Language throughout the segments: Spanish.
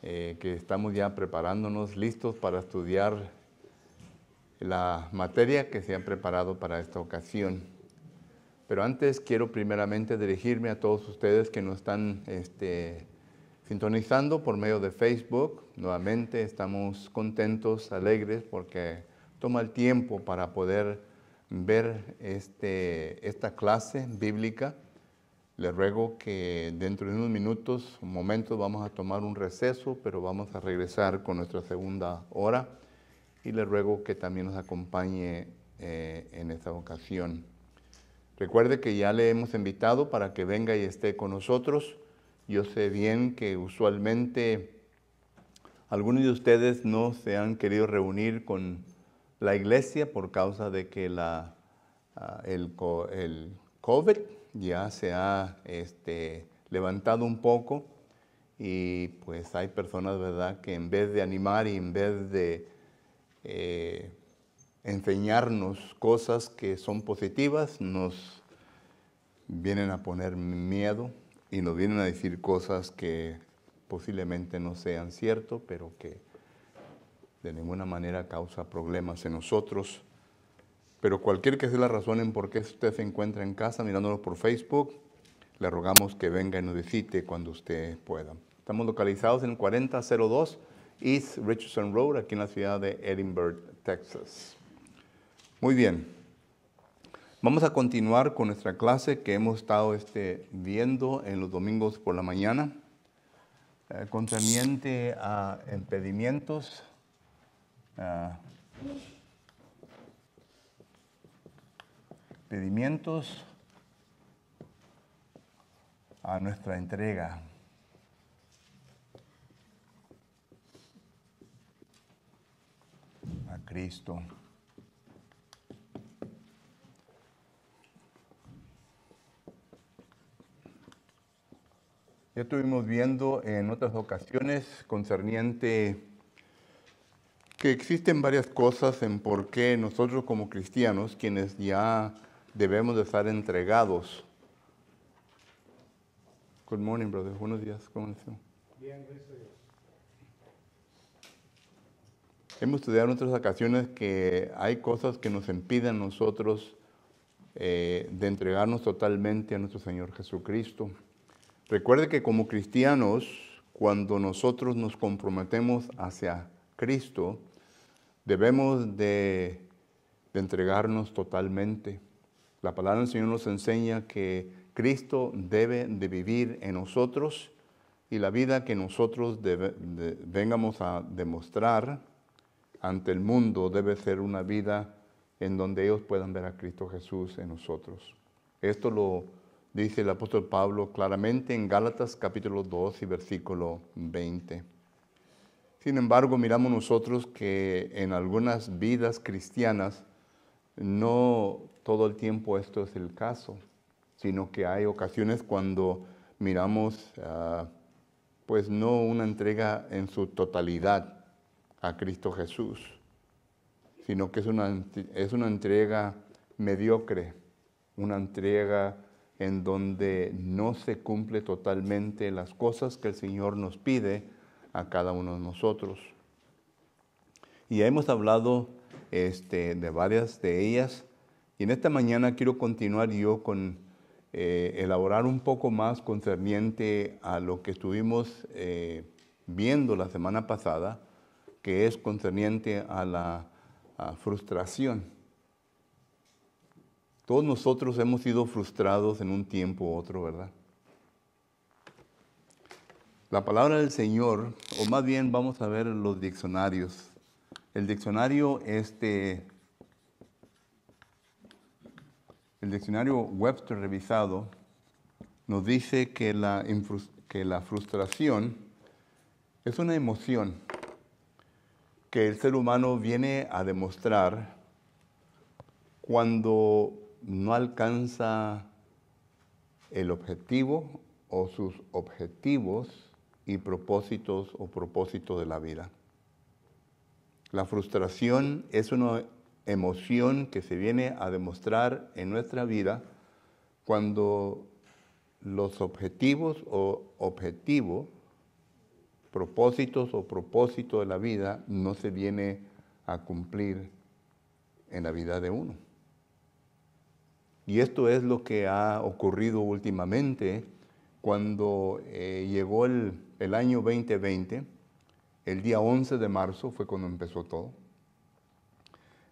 Eh, que estamos ya preparándonos, listos para estudiar la materia que se ha preparado para esta ocasión. Pero antes quiero primeramente dirigirme a todos ustedes que nos están este, sintonizando por medio de Facebook. Nuevamente estamos contentos, alegres, porque toma el tiempo para poder ver este, esta clase bíblica le ruego que dentro de unos minutos, un momento, vamos a tomar un receso, pero vamos a regresar con nuestra segunda hora. Y le ruego que también nos acompañe eh, en esta ocasión. Recuerde que ya le hemos invitado para que venga y esté con nosotros. Yo sé bien que usualmente algunos de ustedes no se han querido reunir con la iglesia por causa de que la, ah, el, el COVID ya se ha este, levantado un poco y pues hay personas, ¿verdad?, que en vez de animar y en vez de eh, enseñarnos cosas que son positivas, nos vienen a poner miedo y nos vienen a decir cosas que posiblemente no sean cierto, pero que de ninguna manera causa problemas en nosotros pero cualquier que sea la razón en por qué usted se encuentra en casa mirándonos por Facebook, le rogamos que venga y nos visite cuando usted pueda. Estamos localizados en 4002 East Richardson Road, aquí en la ciudad de Edinburgh, Texas. Muy bien. Vamos a continuar con nuestra clase que hemos estado este, viendo en los domingos por la mañana, eh, con a impedimientos. Ah, pedimientos a nuestra entrega. A Cristo. Ya estuvimos viendo en otras ocasiones concerniente que existen varias cosas en por qué nosotros como cristianos, quienes ya debemos de estar entregados. Good morning, brother. Buenos días. Hemos estudiado en otras ocasiones que hay cosas que nos impiden nosotros eh, de entregarnos totalmente a nuestro Señor Jesucristo. Recuerde que como cristianos, cuando nosotros nos comprometemos hacia Cristo, debemos de entregarnos totalmente. La palabra del Señor nos enseña que Cristo debe de vivir en nosotros y la vida que nosotros vengamos a demostrar ante el mundo debe ser una vida en donde ellos puedan ver a Cristo Jesús en nosotros. Esto lo dice el apóstol Pablo claramente en Gálatas capítulo 2 y versículo 20. Sin embargo, miramos nosotros que en algunas vidas cristianas no todo el tiempo esto es el caso, sino que hay ocasiones cuando miramos ah, pues no una entrega en su totalidad a Cristo Jesús, sino que es una, es una entrega mediocre, una entrega en donde no se cumple totalmente las cosas que el Señor nos pide a cada uno de nosotros. Y hemos hablado este, de varias de ellas, y en esta mañana quiero continuar yo con eh, elaborar un poco más concerniente a lo que estuvimos eh, viendo la semana pasada, que es concerniente a la frustración. Todos nosotros hemos sido frustrados en un tiempo u otro, ¿verdad? La palabra del Señor, o más bien vamos a ver los diccionarios. El diccionario este, El diccionario Webster revisado nos dice que la, frustración es una emoción que el ser humano viene a demostrar cuando no alcanza el objetivo o sus objetivos y propósitos o propósito de la vida. La frustración es una emoción que se viene a demostrar en nuestra vida cuando los objetivos o objetivo, propósitos o propósito de la vida no se viene a cumplir en la vida de uno. Y esto es lo que ha ocurrido últimamente cuando eh, llegó el, el año 2020, el día 11 de marzo fue cuando empezó todo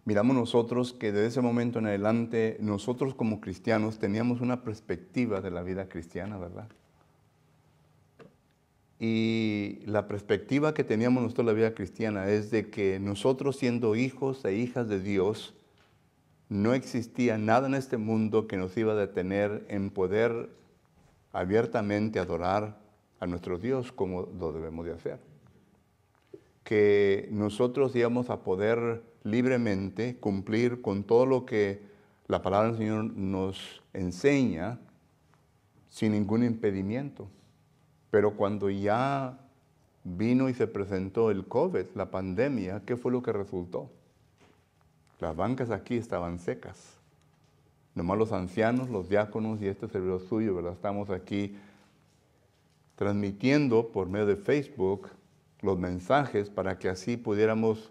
miramos nosotros que desde ese momento en adelante nosotros como cristianos teníamos una perspectiva de la vida cristiana, ¿verdad? Y la perspectiva que teníamos nosotros de la vida cristiana es de que nosotros siendo hijos e hijas de Dios, no existía nada en este mundo que nos iba a detener en poder abiertamente adorar a nuestro Dios como lo debemos de hacer. Que nosotros íbamos a poder libremente, cumplir con todo lo que la palabra del Señor nos enseña sin ningún impedimento. Pero cuando ya vino y se presentó el COVID, la pandemia, ¿qué fue lo que resultó? Las bancas aquí estaban secas. Nomás los ancianos, los diáconos y este servidor suyo, ¿verdad? Estamos aquí transmitiendo por medio de Facebook los mensajes para que así pudiéramos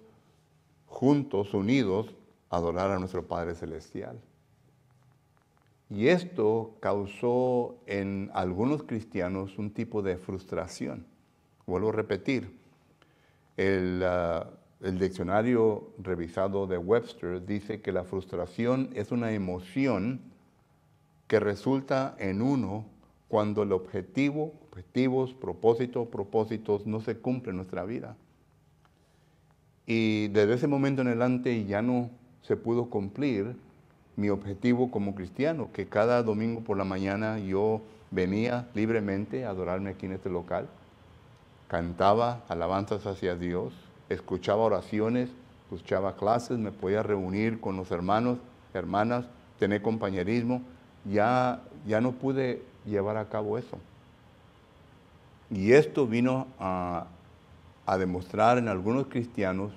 juntos, unidos, adorar a nuestro Padre Celestial. Y esto causó en algunos cristianos un tipo de frustración. Vuelvo a repetir, el, ah, diccionario revisado de Webster dice que la frustración es una emoción que resulta en uno cuando el objetivo, objetivos, propósitos, propósitos no se cumplen en nuestra vida. Y desde ese momento en adelante ya no se pudo cumplir mi objetivo como cristiano, que cada domingo por la mañana yo venía libremente a adorarme aquí en este local, cantaba alabanzas hacia Dios, escuchaba oraciones, escuchaba clases, me podía reunir con los hermanos, hermanas, tener compañerismo, ya, ya no pude llevar a cabo eso. Y esto vino a, a demostrar en algunos cristianos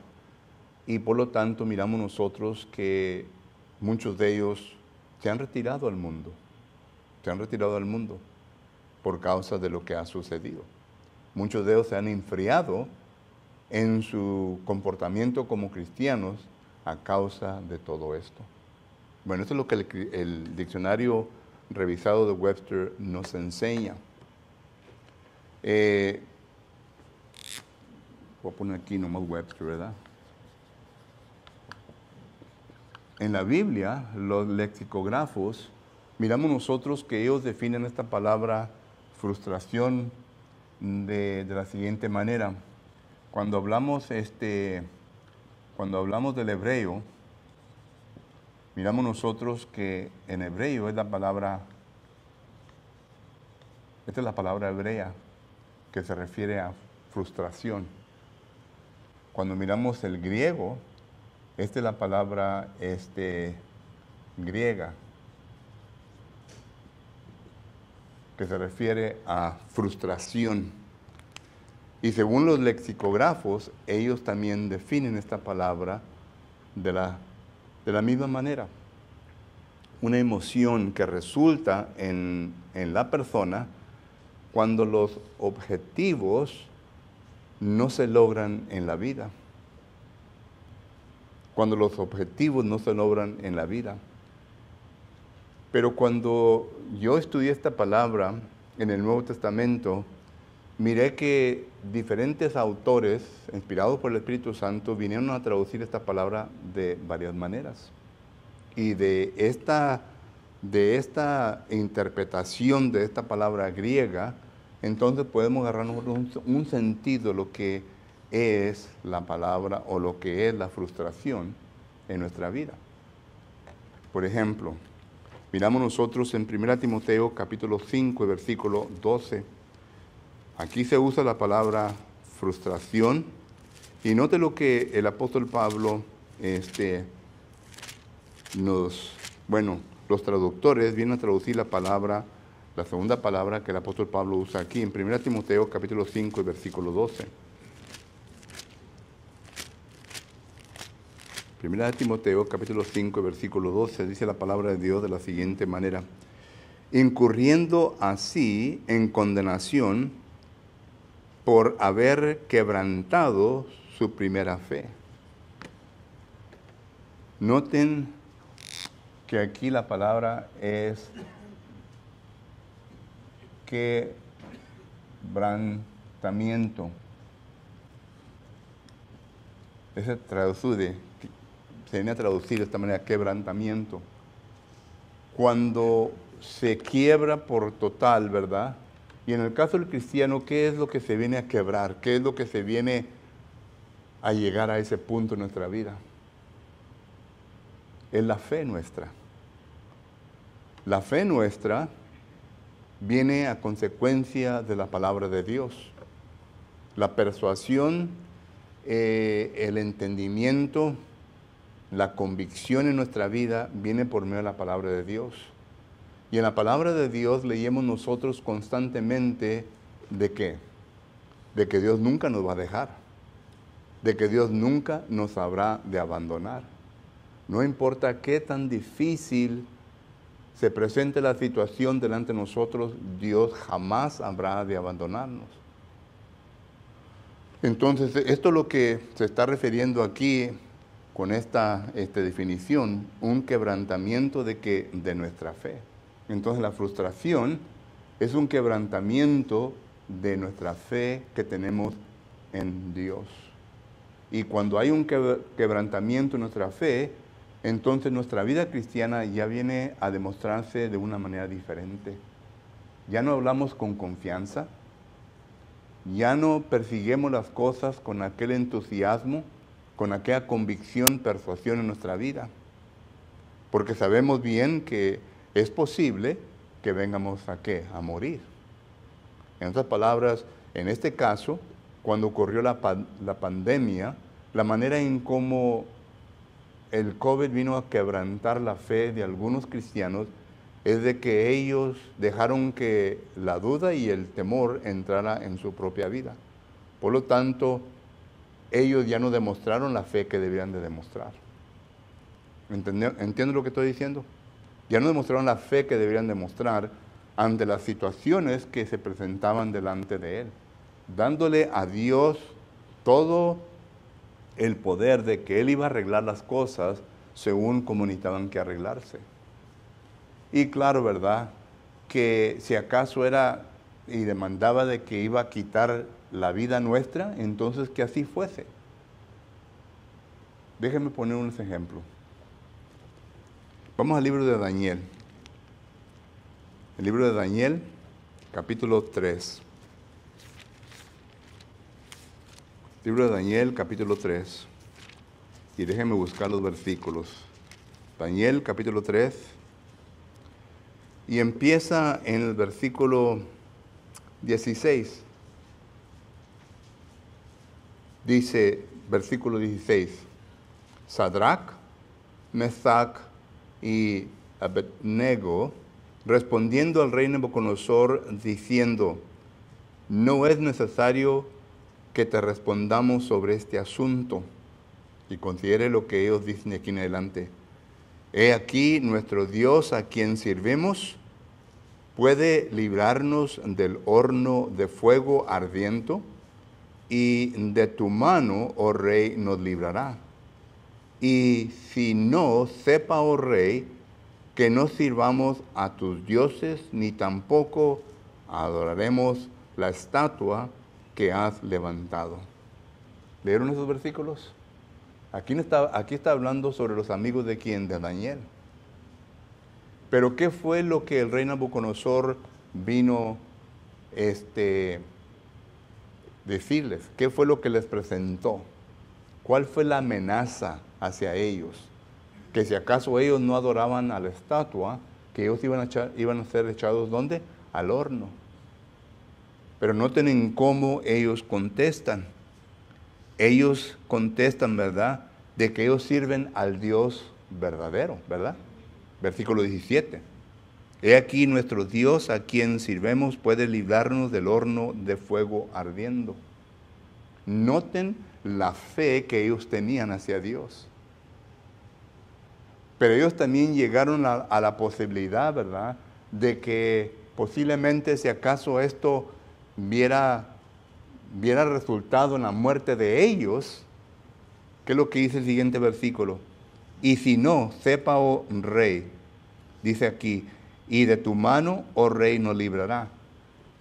y por lo tanto miramos nosotros que muchos de ellos se han retirado al mundo, se han retirado al mundo por causa de lo que ha sucedido. Muchos de ellos se han enfriado en su comportamiento como cristianos a causa de todo esto. Bueno, esto es lo que el, diccionario revisado de Webster nos enseña. Eh, voy a poner aquí nomás Webster, ¿verdad? En la Biblia, los lexicógrafos, miramos nosotros que ellos definen esta palabra frustración de, de la siguiente manera. Cuando hablamos, este, cuando hablamos del hebreo, miramos nosotros que en hebreo es la palabra, esta es la palabra hebrea que se refiere a frustración. Cuando miramos el griego, esta es la palabra este, griega que se refiere a frustración. Y según los lexicógrafos, ellos también definen esta palabra de la, misma manera. Una emoción que resulta en, en la persona cuando los objetivos no se logran en la vida. Cuando los objetivos no se logran en la vida. Pero cuando yo estudié esta palabra en el Nuevo Testamento, miré que diferentes autores, inspirados por el Espíritu Santo, vinieron a traducir esta palabra de varias maneras. Y de esta, de esta interpretación de esta palabra griega, entonces podemos agarrar un, sentido de lo que es la palabra o lo que es la frustración en nuestra vida. Por ejemplo, miramos nosotros en 1 Timoteo capítulo 5, versículo 12. Aquí se usa la palabra frustración y note lo que el apóstol Pablo este, nos, bueno, los traductores vienen a traducir la palabra frustración la segunda palabra que el apóstol Pablo usa aquí en 1 Timoteo capítulo 5 versículo 12. 1 Timoteo capítulo 5 versículo 12 dice la palabra de Dios de la siguiente manera, incurriendo así en condenación por haber quebrantado su primera fe. Noten que aquí la palabra es quebrantamiento. Ese traducido, se viene a traducir de esta manera, quebrantamiento. Cuando se quiebra por total, ¿verdad? Y en el caso del cristiano, ¿qué es lo que se viene a quebrar? ¿Qué es lo que se viene a llegar a ese punto en nuestra vida? Es la fe nuestra. La fe nuestra viene a consecuencia de la palabra de Dios. La persuasión, eh, el entendimiento, la convicción en nuestra vida viene por medio de la palabra de Dios. Y en la palabra de Dios leemos nosotros constantemente de qué? De que Dios nunca nos va a dejar, de que Dios nunca nos habrá de abandonar. No importa qué tan difícil se presente la situación delante de nosotros, Dios jamás habrá de abandonarnos. Entonces, esto es lo que se está refiriendo aquí con esta, definición, un quebrantamiento de, que, de nuestra fe. Entonces, la frustración es un quebrantamiento de nuestra fe que tenemos en Dios. Y cuando hay un quebrantamiento en nuestra fe, entonces nuestra vida cristiana ya viene a demostrarse de una manera diferente. Ya no hablamos con confianza, ya no persiguemos las cosas con aquel entusiasmo, con aquella convicción, persuasión en nuestra vida, porque sabemos bien que es posible que vengamos a qué? A morir. En otras palabras, en este caso, cuando ocurrió la pandemia, la manera en cómo el COVID vino a quebrantar la fe de algunos cristianos es de que ellos dejaron que la duda y el temor entrara en su propia vida. Por lo tanto, ellos ya no demostraron la fe que debían de demostrar. ¿Entienden lo que estoy diciendo? Ya no demostraron la fe que debían demostrar ante las situaciones que se presentaban delante de él, dándole a Dios todo el poder de que Él iba a arreglar las cosas según como necesitaban que arreglarse. Y claro, ¿verdad? Que si acaso era y demandaba de que iba a quitar la vida nuestra, entonces que así fuese. Déjenme poner unos ejemplos. Vamos al libro de Daniel. El libro de Daniel, capítulo 3. Libro de Daniel, capítulo 3. Y déjenme buscar los versículos. Daniel, capítulo 3. Y empieza en el versículo 16. Dice, versículo 16. Sadrach, Mesach y Abednego respondiendo al rey Nebuchadnezzar diciendo, no es necesario que te respondamos sobre este asunto y considere lo que ellos dicen aquí en adelante. He aquí nuestro Dios a quien sirvemos puede librarnos del horno de fuego ardiente y de tu mano, oh rey, nos librará. Y si no, sepa, oh rey, que no sirvamos a tus dioses, ni tampoco adoraremos la estatua que has levantado. ¿Leyeron esos versículos? Aquí está, está hablando sobre los amigos de quién, de Daniel. Pero ¿qué fue lo que el rey Nabucodonosor vino este, decirles? ¿Qué fue lo que les presentó? ¿Cuál fue la amenaza hacia ellos? Que si acaso ellos no adoraban a la estatua, que ellos iban a, iban a ser echados ¿dónde? Al horno. Pero noten en cómo ellos contestan. Ellos contestan, ¿verdad? De que ellos sirven al Dios verdadero, ¿verdad? Versículo 17. He aquí nuestro Dios a quien sirvemos puede librarnos del horno de fuego ardiendo. Noten la fe que ellos tenían hacia Dios. Pero ellos también llegaron a, a la posibilidad, ¿verdad? De que posiblemente si acaso esto viera, resultado en la muerte de ellos, ¿qué es lo que dice el siguiente versículo. Y si no, sepa, oh rey, dice aquí, y de tu mano, oh rey, nos librará.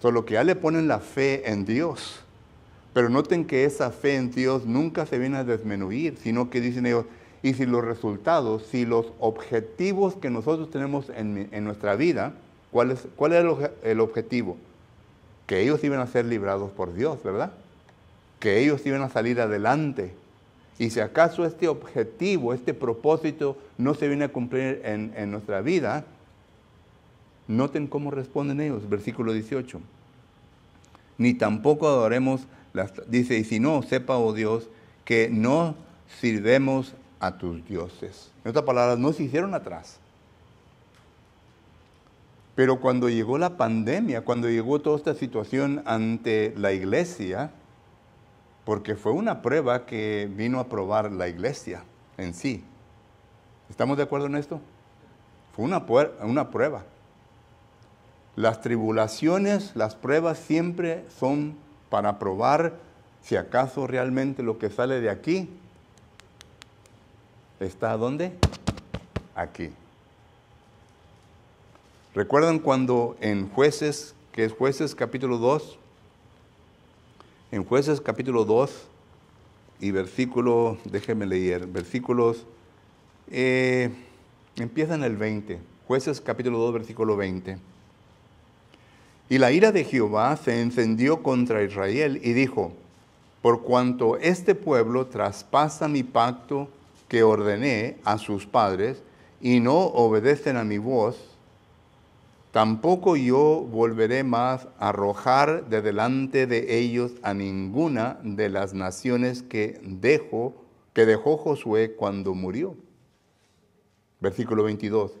Solo que ya le ponen la fe en Dios. Pero noten que esa fe en Dios nunca se viene a desmenuir, sino que dicen ellos, y si los resultados, si los objetivos que nosotros tenemos en, nuestra vida, ¿cuál es, cuál es el objetivo? que ellos iban a ser librados por Dios, ¿verdad? Que ellos iban a salir adelante. Y si acaso este objetivo, este propósito no se viene a cumplir en, nuestra vida, noten cómo responden ellos, versículo 18. Ni tampoco adoremos, las, dice, y si no, sepa, oh Dios, que no sirvemos a tus dioses. En otras palabras, no se hicieron atrás pero cuando llegó la pandemia, cuando llegó toda esta situación ante la iglesia, porque fue una prueba que vino a probar la iglesia en sí. ¿Estamos de acuerdo en esto? Fue una, prueba. Las tribulaciones, las pruebas siempre son para probar si acaso realmente lo que sale de aquí está dónde? Aquí. ¿Recuerdan cuando en jueces, que es jueces capítulo 2? En jueces capítulo 2 y versículo, déjenme leer, versículos, eh, empieza en el 20, jueces capítulo 2, versículo 20. Y la ira de Jehová se encendió contra Israel y dijo, por cuanto este pueblo traspasa mi pacto que ordené a sus padres y no obedecen a mi voz, Tampoco yo volveré más a arrojar de delante de ellos a ninguna de las naciones que dejó, que dejó Josué cuando murió. Versículo 22.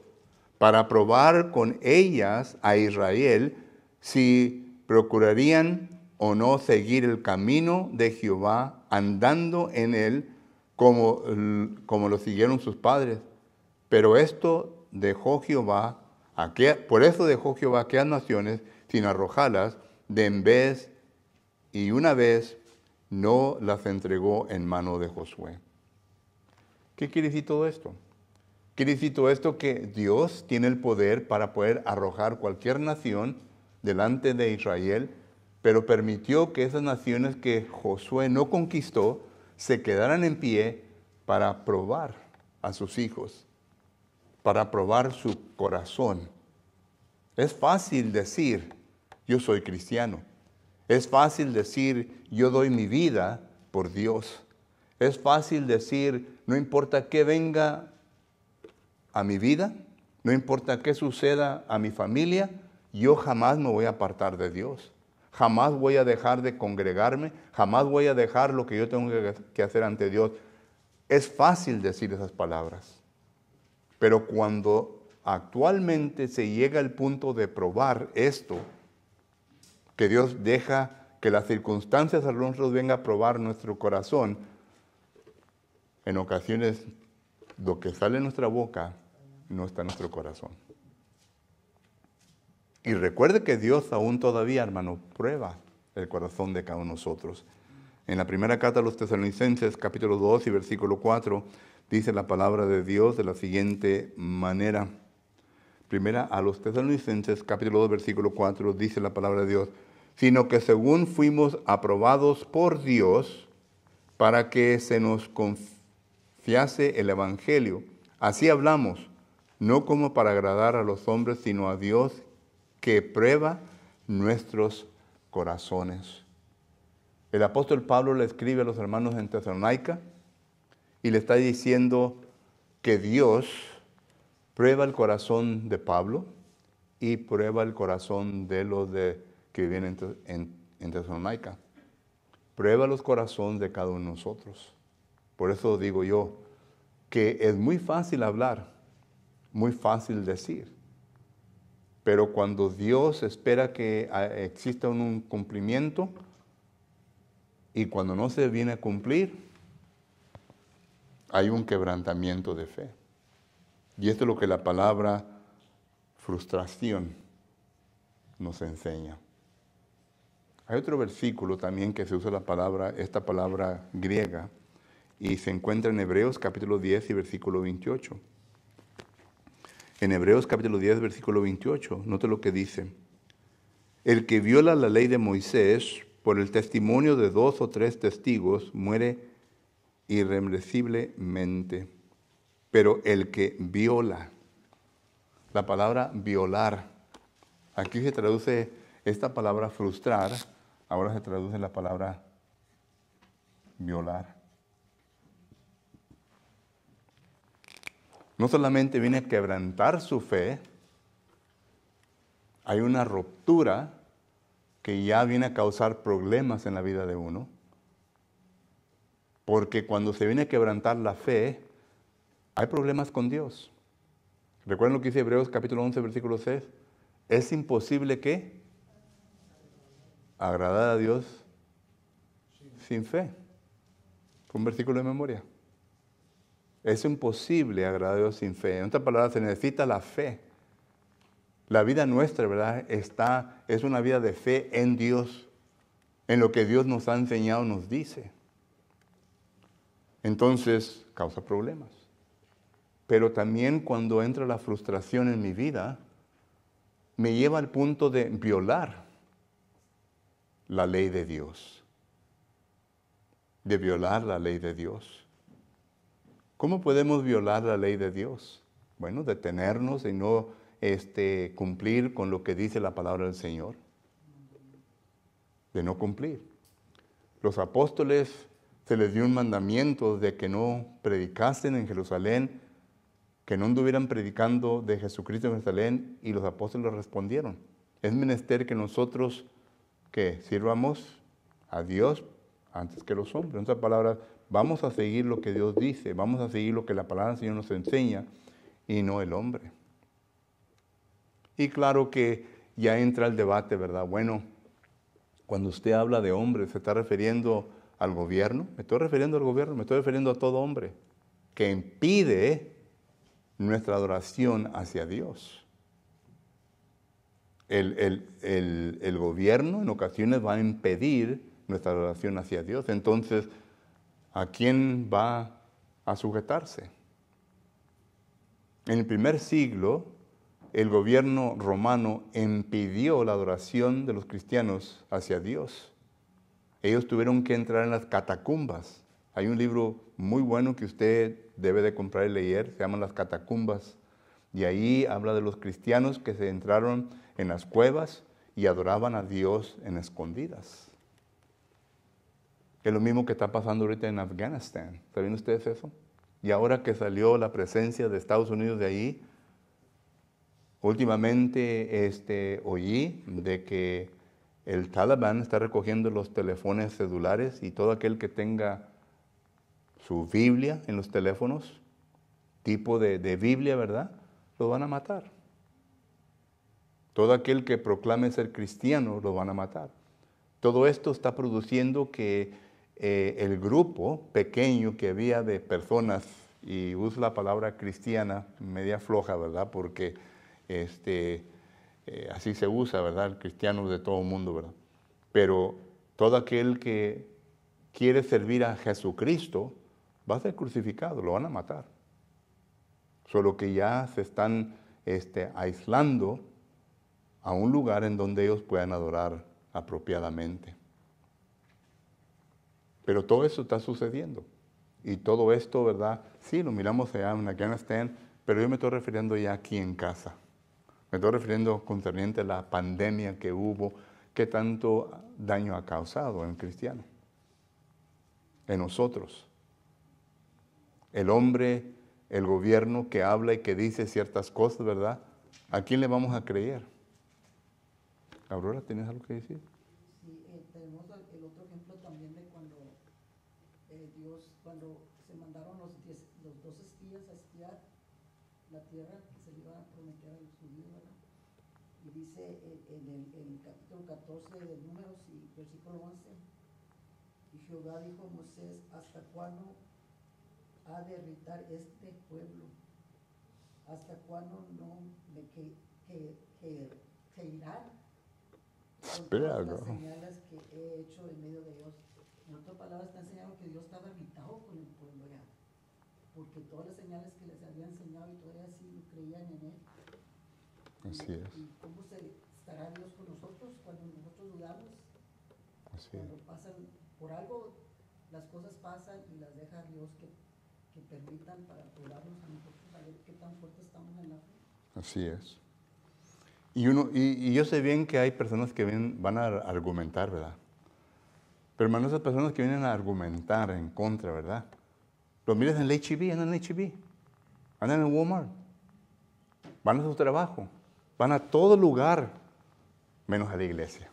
Para probar con ellas a Israel si procurarían o no seguir el camino de Jehová andando en él como, como lo siguieron sus padres. Pero esto dejó Jehová por eso dejó Jehová aquellas naciones sin arrojarlas de en vez y una vez no las entregó en mano de Josué. ¿Qué quiere decir todo esto? Quiere decir todo esto que Dios tiene el poder para poder arrojar cualquier nación delante de Israel, pero permitió que esas naciones que Josué no conquistó se quedaran en pie para probar a sus hijos para probar su corazón. Es fácil decir, yo soy cristiano. Es fácil decir, yo doy mi vida por Dios. Es fácil decir, no importa qué venga a mi vida, no importa qué suceda a mi familia, yo jamás me voy a apartar de Dios. Jamás voy a dejar de congregarme, jamás voy a dejar lo que yo tengo que hacer ante Dios. Es fácil decir esas palabras. Pero cuando actualmente se llega al punto de probar esto, que Dios deja que las circunstancias a nosotros vengan a probar nuestro corazón, en ocasiones lo que sale en nuestra boca no está en nuestro corazón. Y recuerde que Dios aún todavía, hermano, prueba el corazón de cada uno de nosotros. En la primera carta a los tesalonicenses, capítulo 2 y versículo 4, dice la palabra de Dios de la siguiente manera. Primera a los tesalonicenses capítulo 2 versículo 4 dice la palabra de Dios, sino que según fuimos aprobados por Dios para que se nos confiase el Evangelio. Así hablamos, no como para agradar a los hombres, sino a Dios que prueba nuestros corazones. El apóstol Pablo le escribe a los hermanos en Tesalónica, y le está diciendo que Dios prueba el corazón de Pablo y prueba el corazón de los de, que vienen en, en, Prueba los corazones de cada uno de nosotros. Por eso digo yo que es muy fácil hablar, muy fácil decir, pero cuando Dios espera que ah, exista un cumplimiento y cuando no se viene a cumplir, hay un quebrantamiento de fe. Y esto es lo que la palabra frustración nos enseña. Hay otro versículo también que se usa la palabra, esta palabra griega, y se encuentra en Hebreos capítulo 10 y versículo 28. En Hebreos capítulo 10, versículo 28, note lo que dice. El que viola la ley de Moisés por el testimonio de dos o tres testigos muere irremediablemente, Pero el que viola, la palabra violar, aquí se traduce esta palabra frustrar, ahora se traduce la palabra violar. No solamente viene a quebrantar su fe, hay una ruptura que ya viene a causar problemas en la vida de uno porque cuando se viene a quebrantar la fe, hay problemas con Dios. Recuerden lo que dice Hebreos capítulo 11, versículo 6. Es imposible que agradar a Dios sin fe. un versículo de memoria. Es imposible agradar a Dios sin fe. En otras palabras, se necesita la fe. La vida nuestra, ¿verdad? Está, es una vida de fe en Dios, en lo que Dios nos ha enseñado, nos dice entonces causa problemas. Pero también cuando entra la frustración en mi vida, me lleva al punto de violar la ley de Dios. De violar la ley de Dios. ¿Cómo podemos violar la ley de Dios? Bueno, detenernos y no este, cumplir con lo que dice la palabra del Señor. De no cumplir. Los apóstoles se les dio un mandamiento de que no predicasen en Jerusalén, que no anduvieran predicando de Jesucristo en Jerusalén, y los apóstoles respondieron. Es menester que nosotros que sirvamos a Dios antes que los hombres. En otras palabras, vamos a seguir lo que Dios dice, vamos a seguir lo que la palabra del Señor nos enseña y no el hombre. Y claro que ya entra el debate, ¿verdad? Bueno, cuando usted habla de hombres, se está refiriendo al gobierno, me estoy refiriendo al gobierno, me estoy refiriendo a todo hombre que impide nuestra adoración hacia Dios. El, gobierno en ocasiones va a impedir nuestra adoración hacia Dios. Entonces, ¿a quién va a sujetarse? En el primer siglo, el gobierno romano impidió la adoración de los cristianos hacia Dios ellos tuvieron que entrar en las catacumbas. Hay un libro muy bueno que usted debe de comprar y leer, se llama Las catacumbas. Y ahí habla de los cristianos que se entraron en las cuevas y adoraban a Dios en escondidas. Es lo mismo que está pasando ahorita en Afganistán. ¿Saben ustedes eso? Y ahora que salió la presencia de Estados Unidos de ahí, últimamente este, oí de que el Talibán está recogiendo los teléfonos celulares y todo aquel que tenga su Biblia en los teléfonos, tipo de, Biblia, ¿verdad? Lo van a matar. Todo aquel que proclame ser cristiano lo van a matar. Todo esto está produciendo que eh, el grupo pequeño que había de personas, y uso la palabra cristiana media floja, ¿verdad? Porque este, eh, así se usa, ¿verdad? Cristianos de todo el mundo, ¿verdad? Pero todo aquel que quiere servir a Jesucristo va a ser crucificado, lo van a matar. Solo que ya se están este, aislando a un lugar en donde ellos puedan adorar apropiadamente. Pero todo eso está sucediendo. Y todo esto, ¿verdad? Sí, lo miramos allá en estén. pero yo me estoy refiriendo ya aquí en casa. Me estoy refiriendo concerniente a la pandemia que hubo, que tanto daño ha causado en cristiano, en nosotros. El hombre, el gobierno que habla y que dice ciertas cosas, ¿verdad? ¿A quién le vamos a creer? Aurora, ¿tienes algo que decir? Sí, eh, tenemos el otro ejemplo también de cuando eh, Dios, cuando se mandaron los, dos espías a esquiar la tierra, dice en, el, capítulo 14 de Números y versículo 11, y Jehová dijo a Moisés, ¿hasta cuándo ha de irritar este pueblo? ¿Hasta cuándo no me que, que, que, las señales que he hecho en medio de Dios? En otras palabras, está enseñando que Dios estaba irritado con el pueblo ya, porque todas las señales que les había enseñado y todavía así no creían en él, Así es. ¿Cómo estará Dios con nosotros cuando nosotros dudamos? Así cuando pasan por algo, las cosas pasan y las deja Dios que, permitan para probarnos a nosotros ver qué tan fuerte estamos en la fe. Así es. Y, uno, y, yo sé bien que hay personas que vienen van a argumentar, ¿verdad? Pero hermano, esas personas que vienen a argumentar en contra, ¿verdad? Lo miras en el HB, andan en el HB, andan en Walmart, van a su trabajo, Van a todo lugar menos a la iglesia.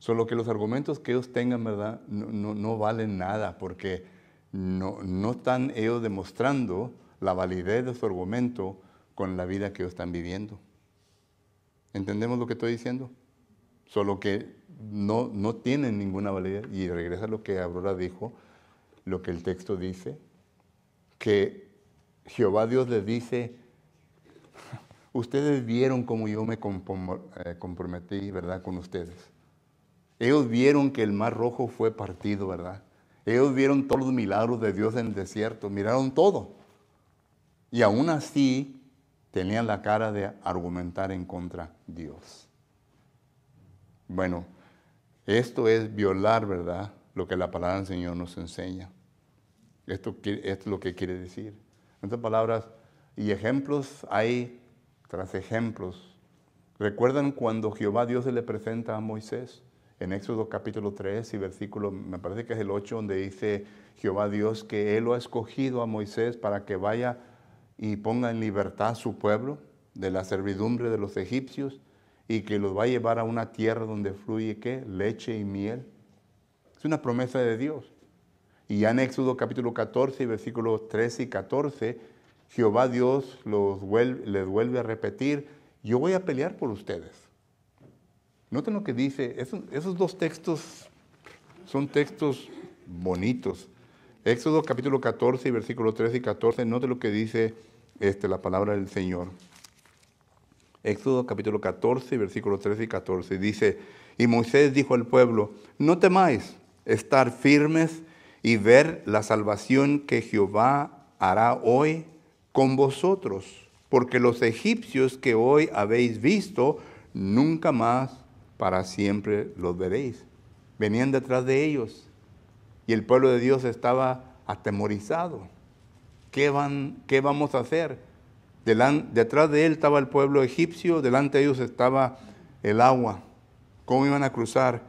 Solo que los argumentos que ellos tengan, ¿verdad? No, valen nada porque no, están ellos demostrando la validez de su argumento con la vida que ellos están viviendo. ¿Entendemos lo que estoy diciendo? Solo que no, no tienen ninguna validez. Y regresa a lo que Aurora dijo, lo que el texto dice, que Jehová Dios les dice, ustedes vieron cómo yo me eh, comprometí, ¿verdad?, con ustedes. Ellos vieron que el mar rojo fue partido, ¿verdad? Ellos vieron todos los milagros de Dios en el desierto, miraron todo. Y aún así tenían la cara de argumentar en contra de Dios. Bueno, esto es violar, ¿verdad? Lo que la palabra del Señor nos enseña. Esto, es lo que quiere decir. En otras palabras, y ejemplos hay tras ejemplos. ¿Recuerdan cuando Jehová Dios se le presenta a Moisés? En Éxodo capítulo 3 y versículo, me parece que es el 8, donde dice Jehová Dios que Él lo ha escogido a Moisés para que vaya y ponga en libertad a su pueblo de la servidumbre de los egipcios y que los va a llevar a una tierra donde fluye qué? Leche y miel. Es una promesa de Dios. Y ya en Éxodo capítulo 14 y versículos 13 y 14 Jehová Dios les vuelve a repetir, yo voy a pelear por ustedes. Noten lo que dice, esos, dos textos son textos bonitos. Éxodo capítulo 14, versículo 13 y 14, noten lo que dice este, la palabra del Señor. Éxodo capítulo 14, versículo 13 y 14, dice, y Moisés dijo al pueblo, no temáis estar firmes y ver la salvación que Jehová hará hoy con vosotros, porque los egipcios que hoy habéis visto, nunca más para siempre los veréis. Venían detrás de ellos y el pueblo de Dios estaba atemorizado. ¿Qué, van, qué vamos a hacer? detrás de él estaba el pueblo egipcio, delante de ellos estaba el agua. ¿Cómo iban a cruzar?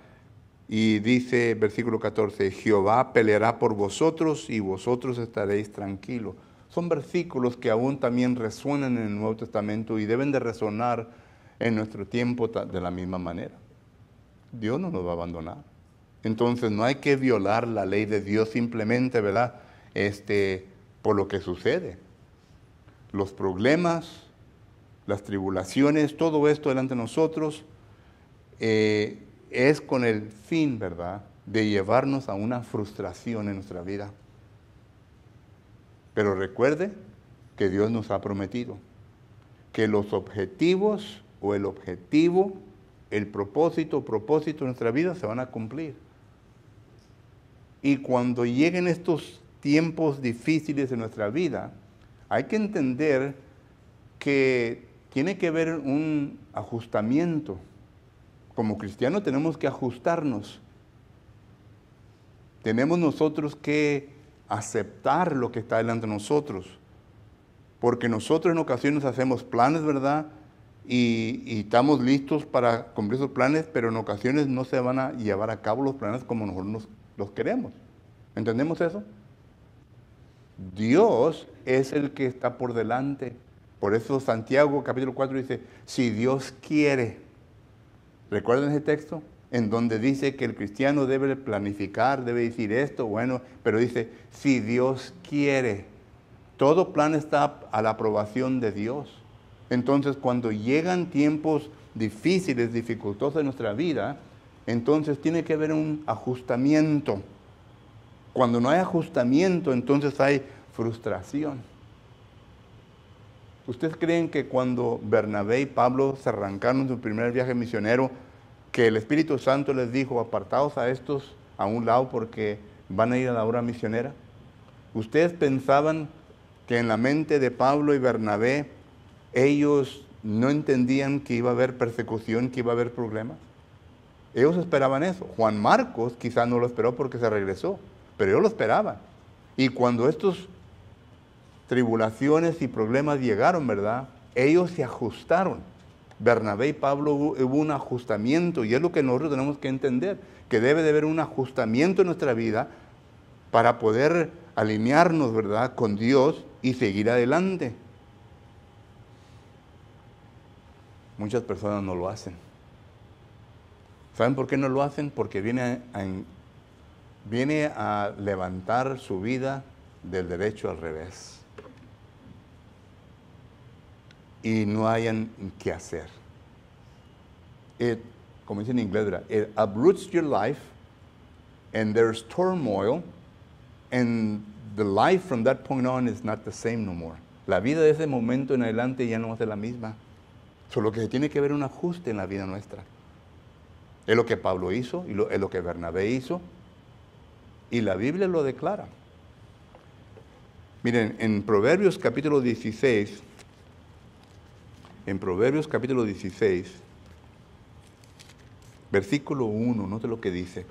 Y dice versículo 14, Jehová peleará por vosotros y vosotros estaréis tranquilos son versículos que aún también resuenan en el Nuevo Testamento y deben de resonar en nuestro tiempo de la misma manera. Dios no nos va a abandonar. Entonces no hay que violar la ley de Dios simplemente, ¿verdad? Este, por lo que sucede. Los problemas, las tribulaciones, todo esto delante de nosotros eh, es con el fin, ¿verdad?, de llevarnos a una frustración en nuestra vida. Pero recuerde que Dios nos ha prometido que los objetivos o el objetivo, el propósito, propósito de nuestra vida se van a cumplir. Y cuando lleguen estos tiempos difíciles de nuestra vida, hay que entender que tiene que haber un ajustamiento. Como cristianos tenemos que ajustarnos. Tenemos nosotros que aceptar lo que está delante de nosotros. Porque nosotros en ocasiones hacemos planes, ¿verdad? Y, estamos listos para cumplir esos planes, pero en ocasiones no se van a llevar a cabo los planes como nosotros los queremos. ¿Entendemos eso? Dios es el que está por delante. Por eso Santiago capítulo 4 dice, si Dios quiere. ¿Recuerdan ese texto? en donde dice que el cristiano debe planificar, debe decir esto, bueno, pero dice, si Dios quiere, todo plan está a la aprobación de Dios. Entonces, cuando llegan tiempos difíciles, dificultosos en nuestra vida, entonces tiene que haber un ajustamiento. Cuando no hay ajustamiento, entonces hay frustración. ¿Ustedes creen que cuando Bernabé y Pablo se arrancaron su primer viaje misionero, que el Espíritu Santo les dijo, apartaos a estos a un lado porque van a ir a la obra misionera? ¿Ustedes pensaban que en la mente de Pablo y Bernabé ellos no entendían que iba a haber persecución, que iba a haber problemas? Ellos esperaban eso. Juan Marcos quizás no lo esperó porque se regresó, pero ellos lo esperaban. Y cuando estos tribulaciones y problemas llegaron, ¿verdad? Ellos se ajustaron. Bernabé y Pablo hubo un ajustamiento y es lo que nosotros tenemos que entender, que debe de haber un ajustamiento en nuestra vida para poder alinearnos, ¿verdad?, con Dios y seguir adelante. Muchas personas no lo hacen. ¿Saben por qué no lo hacen? Porque viene viene a levantar su vida del derecho al revés y no hayan qué hacer. como dice en inglés, it uproots your life and there's turmoil and the life from that point on is not the same no more. La vida de ese momento en adelante ya no es la misma. Solo que se tiene que ver un ajuste en la vida nuestra. Es lo que Pablo hizo y es lo que Bernabé hizo. Y la Biblia lo declara. Miren, en Proverbios capítulo 16, en Proverbios capítulo 16, versículo 1, note lo que dice.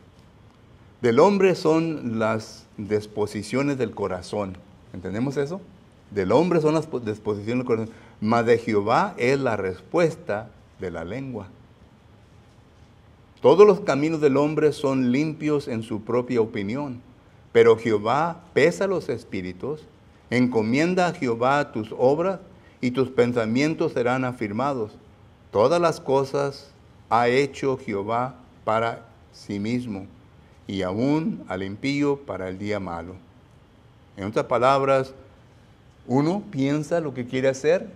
Del hombre son las disposiciones del corazón. ¿Entendemos eso? Del hombre son las disposiciones del corazón. Mas de Jehová es la respuesta de la lengua. Todos los caminos del hombre son limpios en su propia opinión, pero Jehová pesa los espíritus, encomienda a Jehová tus obras y tus pensamientos serán afirmados. Todas las cosas ha hecho Jehová para sí mismo y aún al impío para el día malo. En otras palabras, uno piensa lo que quiere hacer,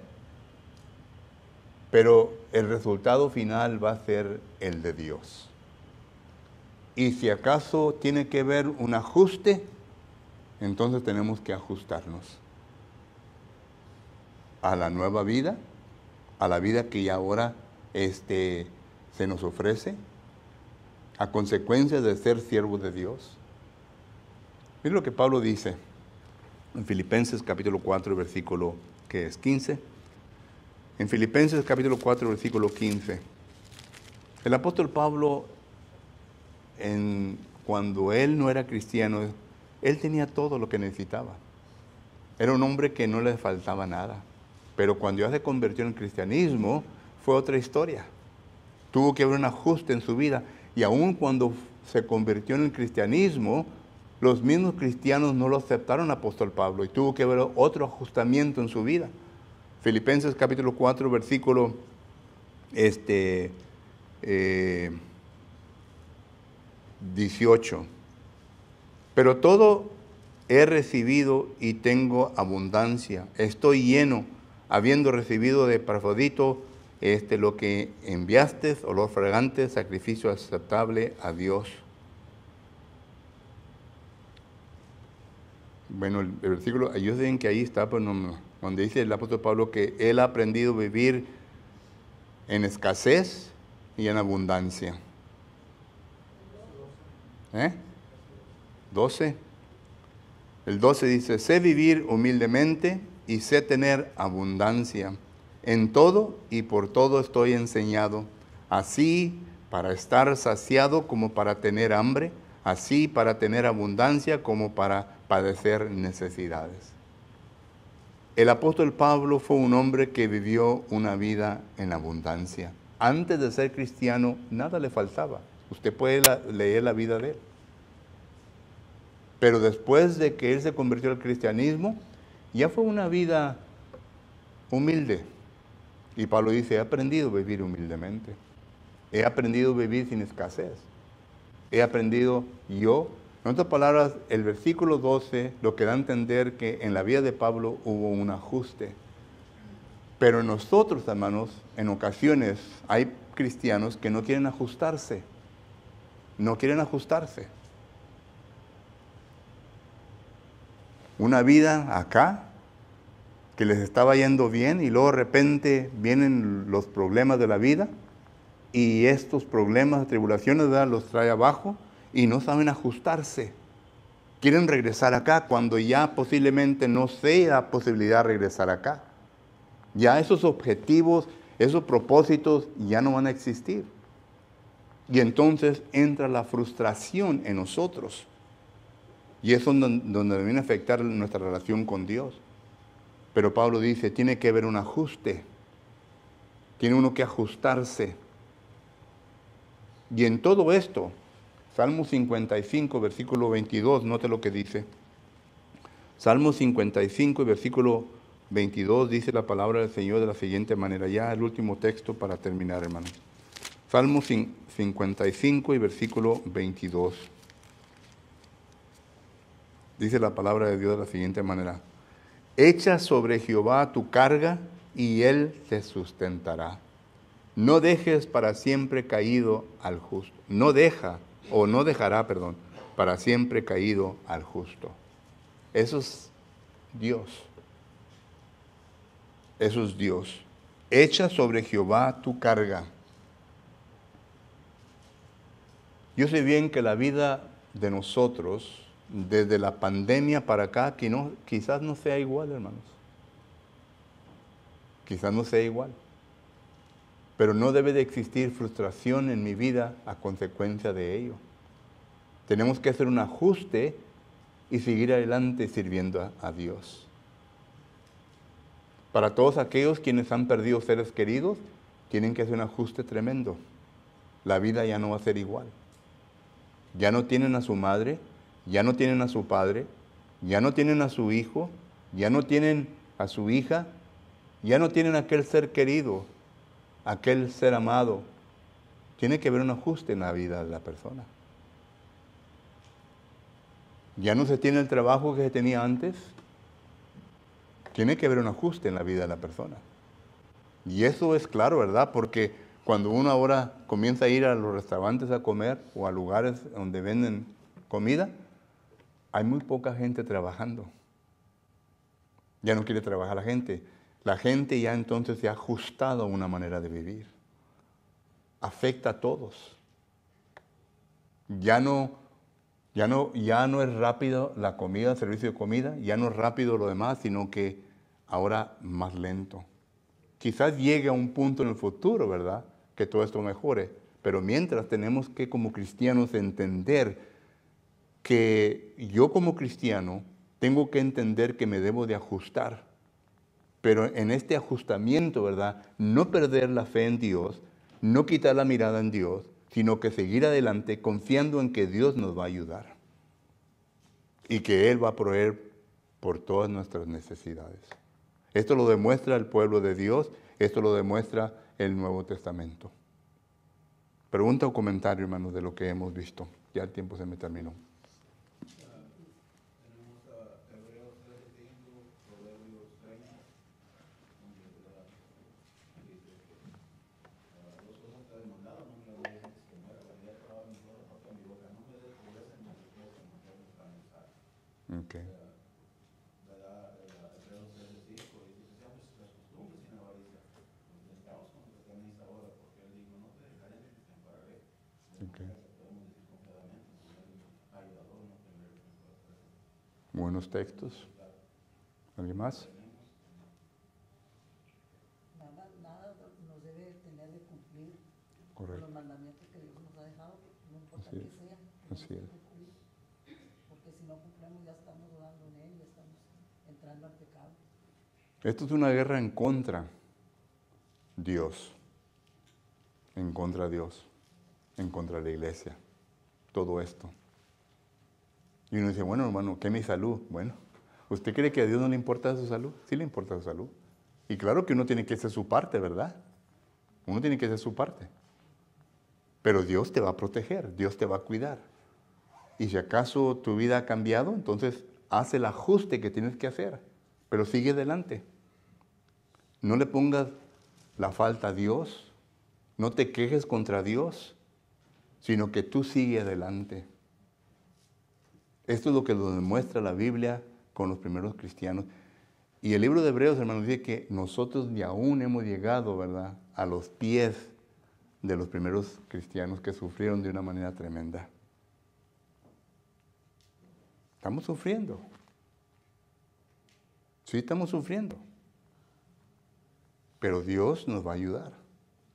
pero el resultado final va a ser el de Dios. Y si acaso tiene que ver un ajuste, entonces tenemos que ajustarnos a la nueva vida, a la vida que ahora este, se nos ofrece, a consecuencia de ser siervos de Dios. Mire lo que Pablo dice en Filipenses capítulo 4, versículo que es 15. En Filipenses capítulo 4, versículo 15. El apóstol Pablo, cuando él no era cristiano, él tenía todo lo que necesitaba. Era un hombre que no le faltaba nada. Pero cuando ya se convirtió en cristianismo, fue otra historia. Tuvo que haber un ajuste en su vida. Y aún cuando se convirtió en el cristianismo, los mismos cristianos no lo aceptaron apóstol Pablo y tuvo que haber otro ajustamiento en su vida. Filipenses capítulo 4, versículo este, 18. Eh, Pero todo he recibido y tengo abundancia. Estoy lleno habiendo recibido de Parfodito este, lo que enviaste, olor fragante, sacrificio aceptable a Dios. Bueno, el, versículo, ellos dicen que ahí está, pues, donde dice el apóstol Pablo que él ha aprendido a vivir en escasez y en abundancia. ¿Eh? 12. El 12 dice, sé vivir humildemente y sé tener abundancia. En todo y por todo estoy enseñado, así para estar saciado como para tener hambre, así para tener abundancia como para padecer necesidades. El apóstol Pablo fue un hombre que vivió una vida en abundancia. Antes de ser cristiano, nada le faltaba. Usted puede leer la vida de él. Pero después de que él se convirtió al cristianismo, ya fue una vida humilde. Y Pablo dice, he aprendido a vivir humildemente. He aprendido a vivir sin escasez. He aprendido yo. En otras palabras, el versículo 12 lo que da a entender que en la vida de Pablo hubo un ajuste. Pero nosotros, hermanos, en ocasiones hay cristianos que no quieren ajustarse. No quieren ajustarse una vida acá que les estaba yendo bien y luego de repente vienen los problemas de la vida y estos problemas, tribulaciones, los trae abajo y no saben ajustarse. Quieren regresar acá cuando ya posiblemente no sea posibilidad de regresar acá. Ya esos objetivos, esos propósitos ya no van a existir. Y entonces entra la frustración en nosotros. Y eso es donde viene a afectar nuestra relación con Dios. Pero Pablo dice, tiene que haber un ajuste. Tiene uno que ajustarse. Y en todo esto, Salmo 55, versículo 22, note lo que dice. Salmo 55, versículo 22, dice la palabra del Señor de la siguiente manera. Ya el último texto para terminar, hermano. Salmo 55 y versículo 22. Dice la palabra de Dios de la siguiente manera. Echa sobre Jehová tu carga y él te sustentará. No dejes para siempre caído al justo. No deja o no dejará, perdón, para siempre caído al justo. Eso es Dios. Eso es Dios. Echa sobre Jehová tu carga. Yo sé bien que la vida de nosotros desde la pandemia para acá, quizás no sea igual, hermanos. Quizás no sea igual. Pero no debe de existir frustración en mi vida a consecuencia de ello. Tenemos que hacer un ajuste y seguir adelante sirviendo a, a Dios. Para todos aquellos quienes han perdido seres queridos, tienen que hacer un ajuste tremendo. La vida ya no va a ser igual. Ya no tienen a su madre, ya no tienen a su padre, ya no tienen a su hijo, ya no tienen a su hija, ya no tienen aquel ser querido, aquel ser amado. Tiene que haber un ajuste en la vida de la persona. Ya no se tiene el trabajo que se tenía antes. Tiene que haber un ajuste en la vida de la persona. Y eso es claro, ¿verdad? Porque cuando uno ahora comienza a ir a los restaurantes a comer o a lugares donde venden comida, hay muy poca gente trabajando. Ya no quiere trabajar la gente. La gente ya entonces se ha ajustado a una manera de vivir. Afecta a todos. Ya no, ya no, ya no es rápido la comida, el servicio de comida, ya no es rápido lo demás, sino que ahora más lento. Quizás llegue a un punto en el futuro, ¿verdad? Que todo esto mejore. Pero mientras tenemos que como cristianos entender que yo como cristiano tengo que entender que me debo de ajustar, pero en este ajustamiento, ¿verdad? No perder la fe en Dios, no quitar la mirada en Dios, sino que seguir adelante confiando en que Dios nos va a ayudar y que Él va a proveer por todas nuestras necesidades. Esto lo demuestra el pueblo de Dios, esto lo demuestra el Nuevo Testamento. Pregunta o comentario, hermanos, de lo que hemos visto. Ya el tiempo se me terminó. textos. ¿Alguien más? Nada, nada nos debe tener de cumplir los mandamientos que Dios nos ha dejado, no importa Así que es. sea. Así es. porque si no cumplimos ya estamos dudando en Él, ya estamos entrando al pecado. Esto es una guerra en contra Dios, en contra Dios, en contra la iglesia, todo esto. Y uno dice, bueno, hermano, ¿qué mi salud? Bueno, ¿usted cree que a Dios no le importa su salud? Sí le importa su salud. Y claro que uno tiene que hacer su parte, ¿verdad? Uno tiene que hacer su parte. Pero Dios te va a proteger, Dios te va a cuidar. Y si acaso tu vida ha cambiado, entonces haz el ajuste que tienes que hacer, pero sigue adelante. No le pongas la falta a Dios, no te quejes contra Dios, sino que tú sigue adelante. Esto es lo que nos demuestra la Biblia con los primeros cristianos. Y el libro de Hebreos, hermanos, dice que nosotros ni aún hemos llegado, ¿verdad?, a los pies de los primeros cristianos que sufrieron de una manera tremenda. Estamos sufriendo. Sí, estamos sufriendo. Pero Dios nos va a ayudar.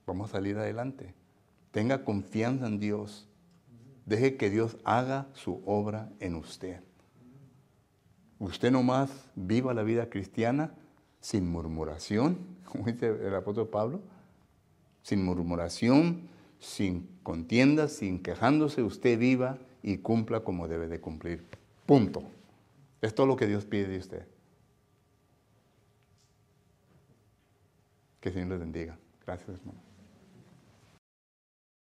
Vamos a salir adelante. Tenga confianza en Dios. Deje que Dios haga su obra en usted. Usted nomás viva la vida cristiana sin murmuración, como dice el apóstol Pablo, sin murmuración, sin contienda, sin quejándose, usted viva y cumpla como debe de cumplir. Punto. Es todo lo que Dios pide de usted. Que el Señor les bendiga. Gracias, hermano.